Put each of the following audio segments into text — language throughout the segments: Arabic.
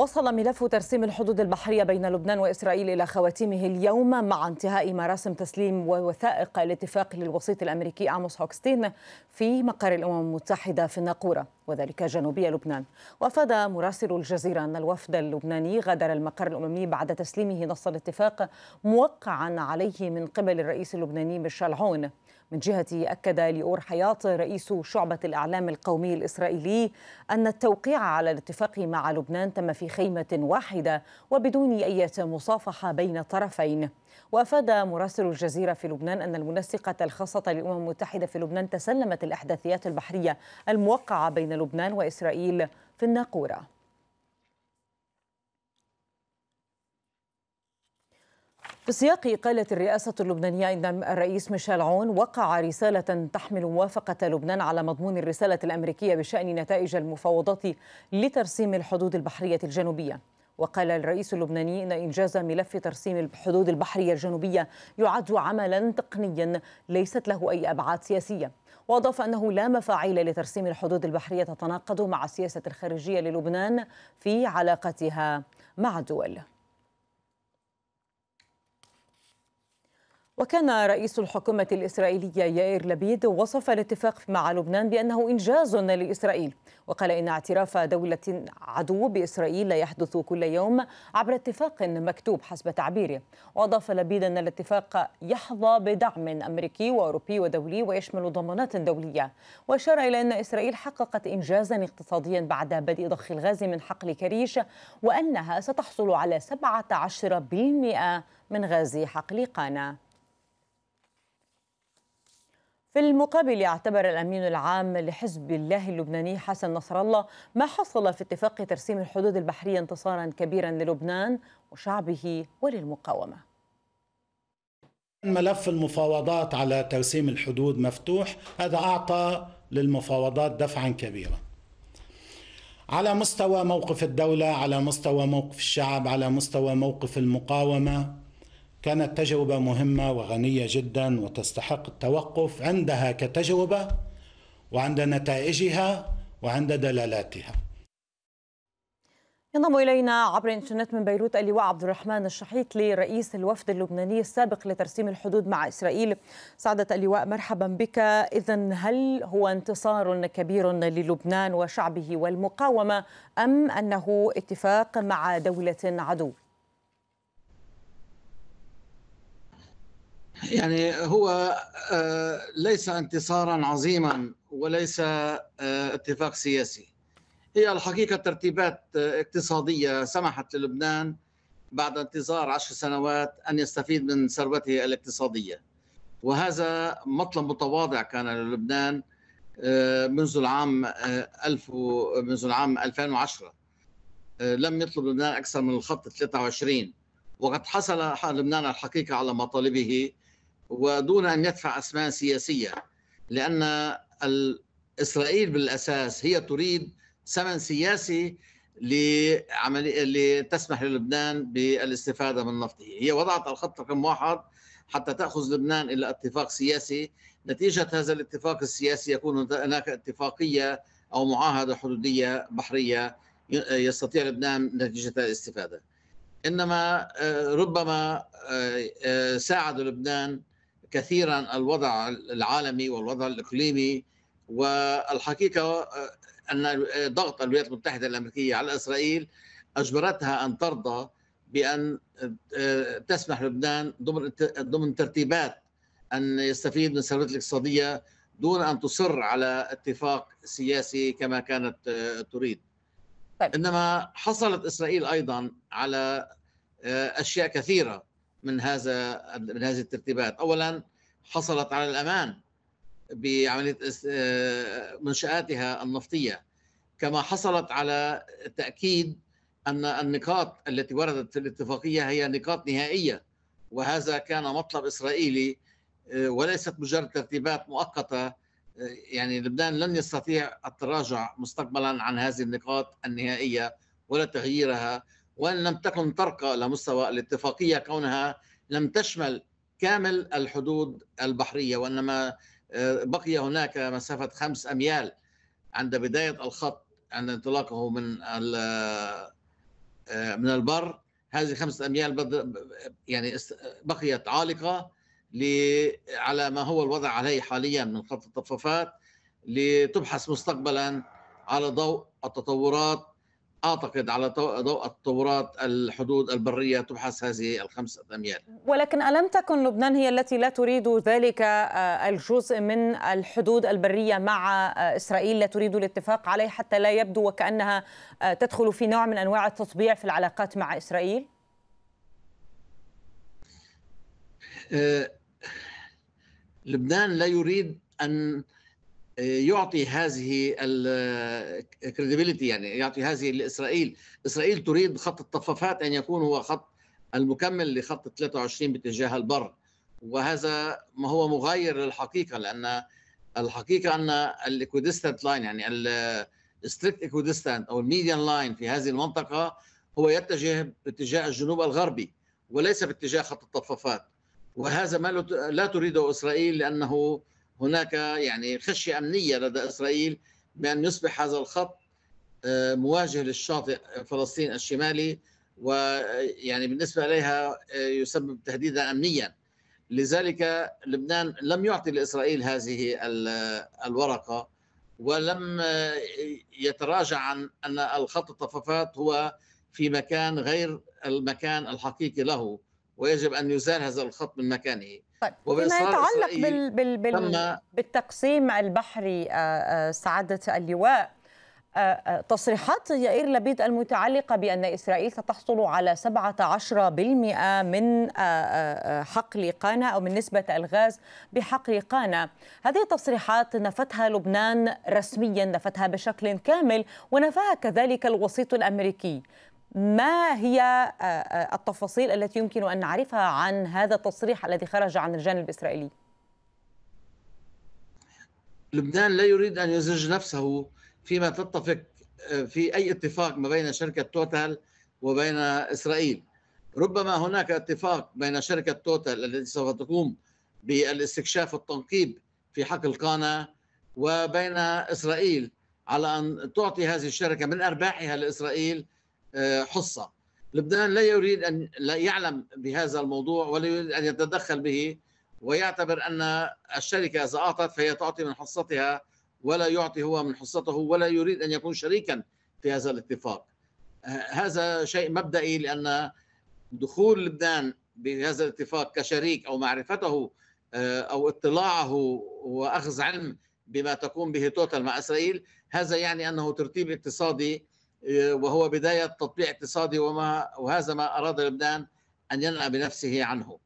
وصل ملف ترسيم الحدود البحرية بين لبنان وإسرائيل إلى خواتيمه اليوم مع انتهاء مراسم تسليم ووثائق الاتفاق للوسيط الأمريكي عاموس هوكستين في مقر الأمم المتحدة في الناقورة وذلك جنوبي لبنان وافاد مراسل الجزيرة أن الوفد اللبناني غادر المقر الأممي بعد تسليمه نص الاتفاق موقعا عليه من قبل الرئيس اللبناني ميشيل عون من جهته أكد ليور حياط رئيس شعبة الإعلام القومي الإسرائيلي أن التوقيع على الاتفاق مع لبنان تم في خيمة واحدة وبدون أي مصافحة بين الطرفين وأفاد مراسل الجزيرة في لبنان أن المنسقة الخاصة للأمم المتحدة في لبنان تسلمت الأحداثيات البحرية الموقعة بين لبنان وإسرائيل في الناقوره في سياق قالت الرئاسة اللبنانية إن الرئيس ميشيل عون وقع رسالة تحمل موافقة لبنان على مضمون الرسالة الأمريكية بشأن نتائج المفاوضات لترسيم الحدود البحرية الجنوبية وقال الرئيس اللبناني إن إنجاز ملف ترسيم الحدود البحرية الجنوبية يعد عملا تقنيا ليست له أي أبعاد سياسية وأضاف أنه لا مفاعيل لترسيم الحدود البحرية تتناقض مع السياسة الخارجية للبنان في علاقتها مع الدول وكان رئيس الحكومة الإسرائيلية يائر لبيد وصف الاتفاق مع لبنان بأنه إنجاز لإسرائيل وقال إن اعتراف دولة عدو بإسرائيل لا يحدث كل يوم عبر اتفاق مكتوب حسب تعبيره وأضاف لبيد أن الاتفاق يحظى بدعم أمريكي وأوروبي ودولي ويشمل ضمانات دولية وأشار إلى أن إسرائيل حققت إنجازا اقتصاديا بعد بدء ضخ الغاز من حقل كريش وأنها ستحصل على 17% من غاز حقل قانا في المقابل اعتبر الأمين العام لحزب الله اللبناني حسن نصر الله ما حصل في اتفاق ترسيم الحدود البحرية انتصارا كبيرا للبنان وشعبه وللمقاومة ملف المفاوضات على ترسيم الحدود مفتوح هذا أعطى للمفاوضات دفعا كبيرا على مستوى موقف الدولة على مستوى موقف الشعب على مستوى موقف المقاومة كانت تجربة مهمة وغنية جدا وتستحق التوقف عندها كتجربة وعند نتائجها وعند دلالاتها ينضم إلينا عبر الإنترنت من بيروت اللواء عبد الرحمن الشحيط لرئيس الوفد اللبناني السابق لترسيم الحدود مع إسرائيل سعادة اللواء مرحبا بك إذا هل هو انتصار كبير للبنان وشعبه والمقاومة أم أنه اتفاق مع دولة عدو؟ يعني هو آه، ليس انتصارا عظيما وليس آه، اتفاق سياسي هي الحقيقة ترتيبات آه، اقتصادية سمحت للبنان بعد انتظار عشر سنوات أن يستفيد من ثروته الاقتصادية وهذا مطلب متواضع كان للبنان منذ العام 1000 منذ العام 2010 لم يطلب لبنان أكثر من الخط 23 وقد حصل لبنان الحقيقة على مطالبه ودون ان يدفع اثمان سياسيه لان اسرائيل بالاساس هي تريد ثمن سياسي لعملية لتسمح للبنان بالاستفادة من نفطه هي وضعت الخط رقم واحد حتى تأخذ لبنان إلى اتفاق سياسي نتيجة هذا الاتفاق السياسي يكون هناك اتفاقية أو معاهدة حدودية بحرية يستطيع لبنان نتيجة الاستفادة إنما آه، ربما آه، آه، ساعد لبنان كثيرا الوضع العالمي والوضع الاقليمي والحقيقه آه، ان ضغط الولايات المتحده الامريكيه على اسرائيل اجبرتها ان ترضى بان آه، تسمح لبنان ضمن ضمن ترتيبات ان يستفيد من ثروته الاقتصاديه دون ان تصر على اتفاق سياسي كما كانت آه، تريد. طيب. انما حصلت اسرائيل ايضا على اشياء كثيره من هذا من هذه الترتيبات اولا حصلت على الامان بعمليه آه، منشاتها النفطيه كما حصلت على تاكيد ان النقاط التي وردت في الاتفاقيه هي نقاط نهائيه وهذا كان مطلب اسرائيلي آه، وليست مجرد ترتيبات مؤقته آه، يعني لبنان لن يستطيع التراجع مستقبلا عن هذه النقاط النهائيه ولا تغييرها وان لم تكن ترقى لمستوى الاتفاقيه كونها لم تشمل كامل الحدود البحريه وانما آه، بقي هناك مسافه خمس اميال عند بدايه الخط عند انطلاقه من آه، من البر هذه خمسة أميال يعني بقيت عالقة على ما هو الوضع عليه حاليا من خط الطفافات لتبحث مستقبلا على ضوء التطورات اعتقد على ضوء التطورات الحدود البريه تبحث هذه الخمسه اميال. ولكن الم تكن لبنان هي التي لا تريد ذلك آه، الجزء من الحدود البريه مع آه، اسرائيل لا تريد الاتفاق عليه حتى لا يبدو وكانها آه، تدخل في نوع من انواع التطبيع في العلاقات مع اسرائيل؟ أه لبنان لا يريد ان يعطي هذه الكريديبيليتي يعني يعطي هذه لاسرائيل، اسرائيل تريد خط الطفافات ان يكون هو خط المكمل لخط 23 باتجاه البر وهذا ما هو مغاير للحقيقه لان الحقيقه ان الاكويديستانت لاين يعني الستريكت اكويديستانت او الميديان لاين في هذه المنطقه هو يتجه باتجاه الجنوب الغربي وليس باتجاه خط الطفافات وهذا ما لا تريده اسرائيل لانه هناك يعني خشية أمنية لدى إسرائيل بأن يصبح هذا الخط آه، مواجه للشاطئ فلسطين الشمالي ويعني بالنسبة إليها آه، يسبب تهديدا أمنيا لذلك لبنان لم يعطي لإسرائيل هذه الورقة ولم آه، يتراجع عن أن الخط الطفافات هو في مكان غير المكان الحقيقي له ويجب أن يزال هذا الخط من مكانه طيب فيما يتعلق بال... بال... بال... بالتقسيم البحري آه، آه، سعادة اللواء آه، تصريحات يائير لبيد المتعلقة بأن إسرائيل ستحصل على 17% من حقل قانا أو من نسبة الغاز بحقل قانا هذه التصريحات نفتها لبنان رسميا نفتها بشكل كامل ونفاها كذلك الوسيط الأمريكي ما هي آه، آه، التفاصيل التي يمكن أن نعرفها عن هذا التصريح الذي خرج عن الجانب الإسرائيلي؟ لبنان لا يريد أن يزج نفسه فيما تتفق آه، في أي اتفاق ما بين شركة توتال وبين إسرائيل ربما هناك اتفاق بين شركة توتال التي سوف تقوم بالاستكشاف والتنقيب في حقل قانا وبين إسرائيل على أن تعطي هذه الشركة من أرباحها لإسرائيل آه، حصة لبنان لا يريد أن لا يعلم بهذا الموضوع ولا يريد أن يتدخل به ويعتبر أن الشركة إذا أعطت فهي تعطي من حصتها ولا يعطي هو من حصته ولا يريد أن يكون شريكا في هذا الاتفاق آه، هذا شيء مبدئي لأن دخول لبنان بهذا الاتفاق كشريك أو معرفته آه، أو اطلاعه وأخذ علم بما تقوم به توتال مع إسرائيل هذا يعني أنه ترتيب اقتصادي وهو بداية تطبيع اقتصادي وما وهذا ما أراد لبنان أن ينأى بنفسه عنه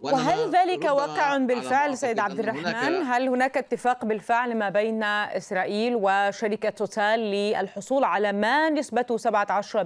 وهل ذلك واقع بالفعل سيد عبد الرحمن؟ هل هناك اتفاق بالفعل ما بين إسرائيل وشركة توتال للحصول على ما نسبته 17%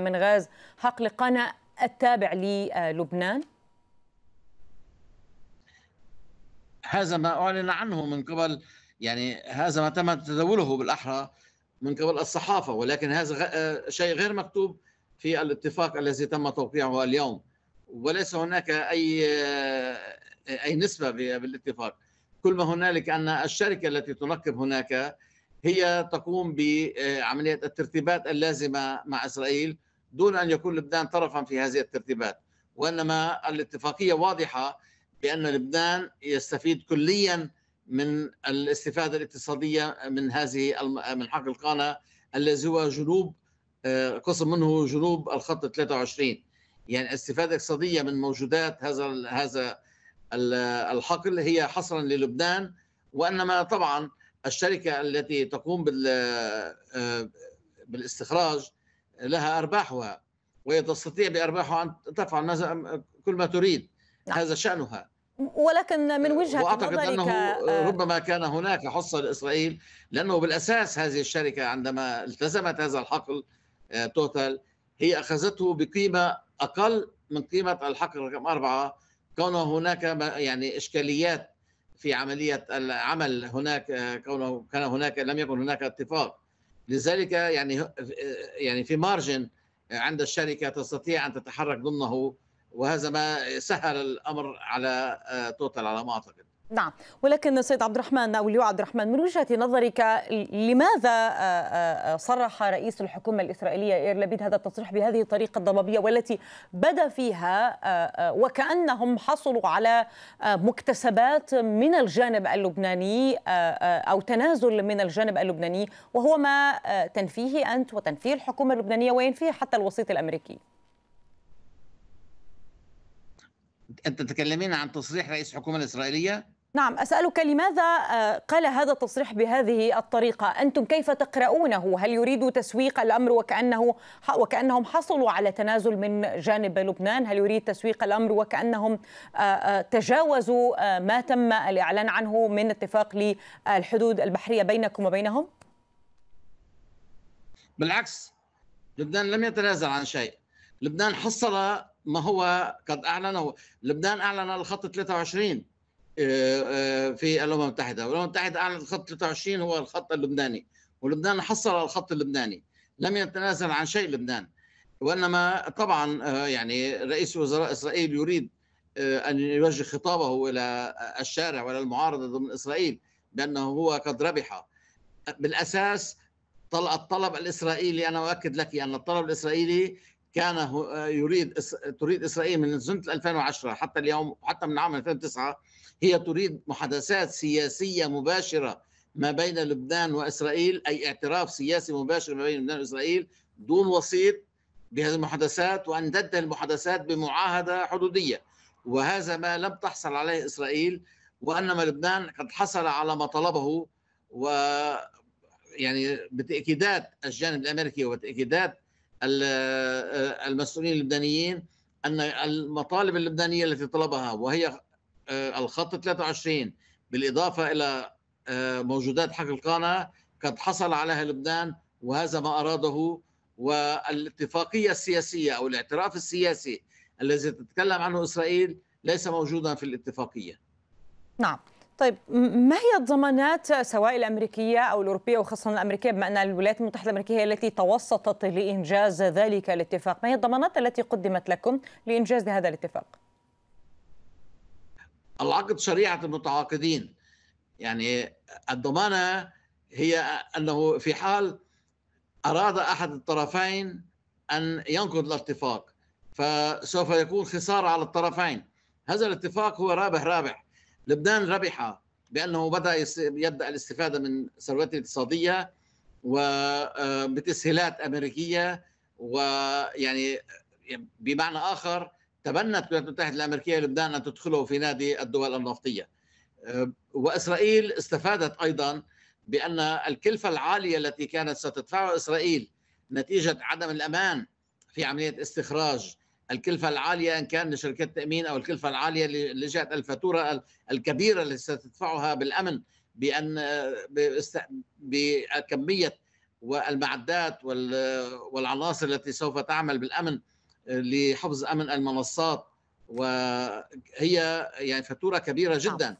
من غاز حقل قنا التابع للبنان؟ هذا ما أعلن عنه من قبل يعني هذا ما تم تداوله بالأحرى من قبل الصحافه ولكن هذا آه، شيء غير مكتوب في الاتفاق الذي تم توقيعه اليوم وليس هناك اي آه، اي نسبه بالاتفاق كل ما هنالك ان الشركه التي تنقب هناك هي تقوم بعمليه الترتيبات اللازمه مع اسرائيل دون ان يكون لبنان طرفا في هذه الترتيبات وانما الاتفاقيه واضحه بان لبنان يستفيد كليا من الاستفادة الاقتصادية من هذه من حق القانا الذي هو جنوب آه، قسم منه جنوب الخط 23 يعني استفادة اقتصادية من موجودات هذا هذا الحقل هي حصرا للبنان وانما طبعا الشركه التي تقوم آه، بالاستخراج لها ارباحها وهي تستطيع بارباحها ان تفعل كل ما تريد نعم. هذا شانها ولكن من آه، وجهه وأعتقد نظرك انه آه، آه، ربما كان هناك حصه لاسرائيل لانه بالاساس هذه الشركه عندما التزمت هذا الحقل توتال هي اخذته بقيمه اقل من قيمه الحقل رقم اربعه كون هناك يعني اشكاليات في عمليه العمل هناك كونه كان هناك لم يكن هناك اتفاق لذلك يعني يعني في مارجن عند الشركه تستطيع ان تتحرك ضمنه وهذا ما سهل الامر على آه، توتال على ما اعتقد نعم ولكن سيد عبد الرحمن او اللواء عبد الرحمن من وجهه نظرك لماذا آه، آه، صرح رئيس الحكومه الاسرائيليه اير لبيد هذا التصريح بهذه الطريقه الضبابيه والتي بدا فيها وكانهم حصلوا على مكتسبات من الجانب اللبناني او تنازل من الجانب اللبناني وهو ما تنفيه انت وتنفيه الحكومه اللبنانيه وينفيه حتى الوسيط الامريكي. أنت تتكلمين عن تصريح رئيس الحكومة الإسرائيلية نعم أسألك لماذا آه، قال هذا التصريح بهذه الطريقة أنتم كيف تقرؤونه هل يريد تسويق الأمر وكأنه وكأنهم حصلوا على تنازل من جانب لبنان هل يريد تسويق الأمر وكأنهم آه، آه، تجاوزوا ما تم الإعلان عنه من اتفاق للحدود البحرية بينكم وبينهم بالعكس لبنان لم يتنازل عن شيء لبنان حصل ما هو قد اعلنه لبنان اعلن الخط 23 آه، آه، في الامم المتحده والامم المتحده اعلنت الخط 23 هو الخط اللبناني ولبنان حصل على الخط اللبناني لم يتنازل عن شيء لبنان وانما طبعا آه، يعني رئيس وزراء اسرائيل يريد ان يوجه خطابه الى الشارع والى المعارضه ضمن اسرائيل بانه هو قد ربح بالاساس الطلب الاسرائيلي انا اؤكد لك ان يعني الطلب الاسرائيلي كان يريد تريد اسرائيل من سنه 2010 حتى اليوم حتى من عام 2009 هي تريد محادثات سياسيه مباشره ما بين لبنان واسرائيل اي اعتراف سياسي مباشر ما بين لبنان واسرائيل دون وسيط بهذه المحادثات وان تنتهي المحادثات بمعاهده حدوديه وهذا ما لم تحصل عليه اسرائيل وانما لبنان قد حصل على ما طلبه و يعني بتاكيدات الجانب الامريكي وبتاكيدات آه، المسؤولين اللبنانيين ان المطالب اللبنانيه التي طلبها وهي آه، الخط 23 بالاضافه الى آه، موجودات حق القانا قد حصل عليها لبنان وهذا ما اراده والاتفاقيه السياسيه او الاعتراف السياسي الذي تتكلم عنه اسرائيل ليس موجودا في الاتفاقيه. نعم. طيب ما هي الضمانات سواء الامريكيه او الاوروبيه وخاصه الامريكيه بما ان الولايات المتحده الامريكيه هي التي توسطت لانجاز ذلك الاتفاق، ما هي الضمانات التي قدمت لكم لانجاز هذا الاتفاق؟ العقد شريعه المتعاقدين يعني الضمانه هي انه في حال اراد احد الطرفين ان ينقض الاتفاق فسوف يكون خساره على الطرفين هذا الاتفاق هو رابح رابح لبنان ربح بانه بدا يبدا الاستفاده من ثروته الاقتصاديه وبتسهيلات آه، امريكيه ويعني بمعنى اخر تبنت الولايات المتحده الامريكيه لبنان ان تدخله في نادي الدول النفطيه آه، واسرائيل استفادت ايضا بان الكلفه العاليه التي كانت ستدفعها اسرائيل نتيجه عدم الامان في عمليه استخراج الكلفة العالية إن كان لشركة تأمين أو الكلفة العالية لجهة الفاتورة الكبيرة التي ستدفعها بالأمن بأن بكمية والمعدات والعناصر التي سوف تعمل بالأمن آه، لحفظ أمن المنصات وهي يعني فاتورة كبيرة نعم. جدا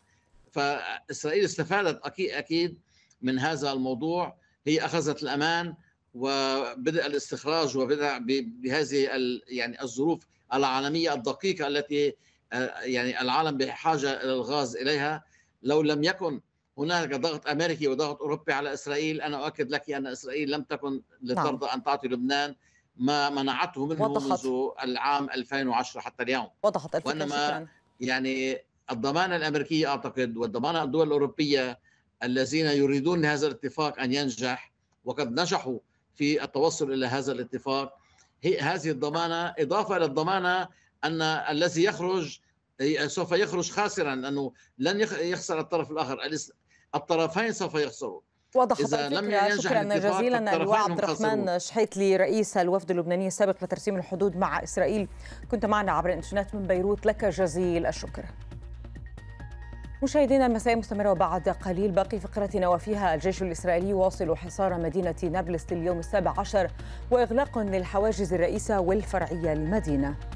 فإسرائيل استفادت أكيد من هذا الموضوع هي أخذت الأمان وبدأ الاستخراج وبدأ بهذه يعني الظروف العالمية الدقيقة التي آه، يعني العالم بحاجة إلى الغاز إليها لو لم يكن هناك ضغط أمريكي وضغط أوروبي على إسرائيل أنا أؤكد لك أن إسرائيل لم تكن نعم. لترضى أن تعطي لبنان ما منعته منه وضحت. منذ العام 2010 حتى اليوم وضحت الفكرة وإنما يعني الضمانة الأمريكية أعتقد والضمانة الدول الأوروبية الذين يريدون هذا الاتفاق أن ينجح وقد نجحوا في التوصل الى هذا الاتفاق هي هذه الضمانه اضافه الى الضمانه ان الذي يخرج سوف يخرج خاسرا لانه لن يخسر الطرف الاخر الطرفين سوف يخسرون وضح إذا لم ينجح شكرا جزيلا اللواء أيوة عبد الرحمن شحيتلي رئيس الوفد اللبناني السابق لترسيم الحدود مع اسرائيل كنت معنا عبر الانترنت من بيروت لك جزيل الشكر مشاهدينا المساء مستمرة وبعد قليل باقي فقرتنا وفيها الجيش الإسرائيلي يواصل حصار مدينة نابلس لليوم السابع عشر وإغلاق للحواجز الرئيسة والفرعية للمدينة